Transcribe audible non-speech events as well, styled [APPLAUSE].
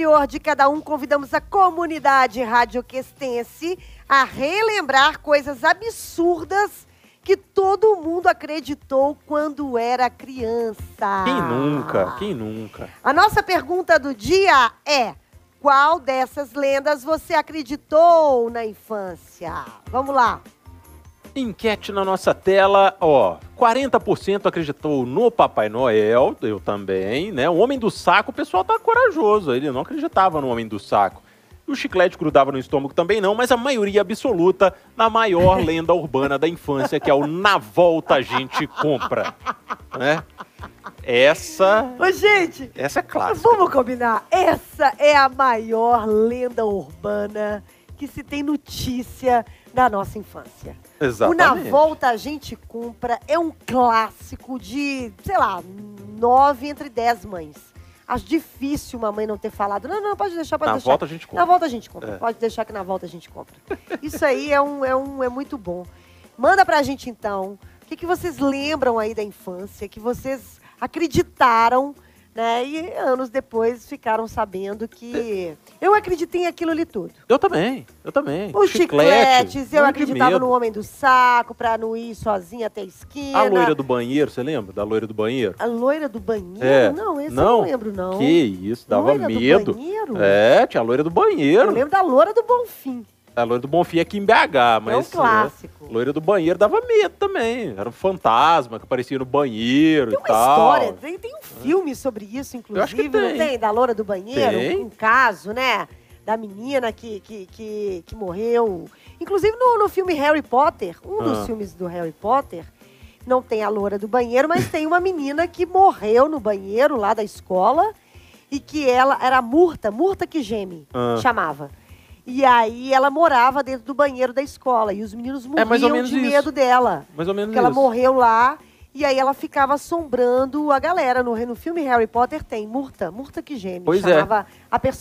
interior de cada um, convidamos a comunidade radioquestense a relembrar coisas absurdas que todo mundo acreditou quando era criança. Quem nunca? Quem nunca? A nossa pergunta do dia é: qual dessas lendas você acreditou na infância? Vamos lá. Enquete na nossa tela, ó. 40% acreditou no Papai Noel, eu também, né? O Homem do Saco, o pessoal tá corajoso, ele não acreditava no Homem do Saco. o chiclete grudava no estômago também não, mas a maioria absoluta na maior [LAUGHS] lenda urbana da infância, que é o Na Volta a gente compra, né? Essa. Ô, gente! Essa é clássica. Vamos combinar. Essa é a maior lenda urbana que se tem notícia da nossa infância. Exatamente. O Na Volta a gente compra é um clássico de, sei lá, nove entre dez mães. Acho difícil uma mãe não ter falado. Não, não, pode deixar, pode na deixar. Na volta a gente compra. Na volta a gente compra. É. Pode deixar que na volta a gente compra. Isso aí é, um, é, um, é muito bom. Manda pra gente então. O que, que vocês lembram aí da infância? Que vocês acreditaram né? E anos depois ficaram sabendo que. Eu acreditei em aquilo ali tudo. Eu também, eu também. Os chicletes, eu acreditava no homem do saco pra não ir sozinha até a esquina. A loira do banheiro, você lembra da loira do banheiro? A loira do banheiro? É. Não, esse não. eu não lembro, não. Que isso, dava loira medo. Do banheiro? É, tinha a loira do banheiro. Eu lembro da loira do Bonfim. A loira do Bonfim aqui em BH, mas. É um né? clássico. Loira do banheiro dava medo também. Era um fantasma que aparecia no banheiro tem e tal. Tem uma história, tem, tem um filme sobre isso, inclusive. Eu acho que tem. Não tem? Da loira do banheiro? Tem. Um caso, né? Da menina que, que, que, que morreu. Inclusive no, no, filme Harry Potter, um ah. dos filmes do Harry Potter, não tem a loura do banheiro, mas tem uma menina que morreu no banheiro lá da escola e que ela era murta, murta que geme, ah. chamava. E aí ela morava dentro do banheiro da escola. E os meninos é morriam é de isso. medo dela. Mais ou menos porque isso. ela morreu lá. E aí ela ficava assombrando a galera. No, no filme Harry Potter tem Murta. Murta que geme. Pois é. chamava é. a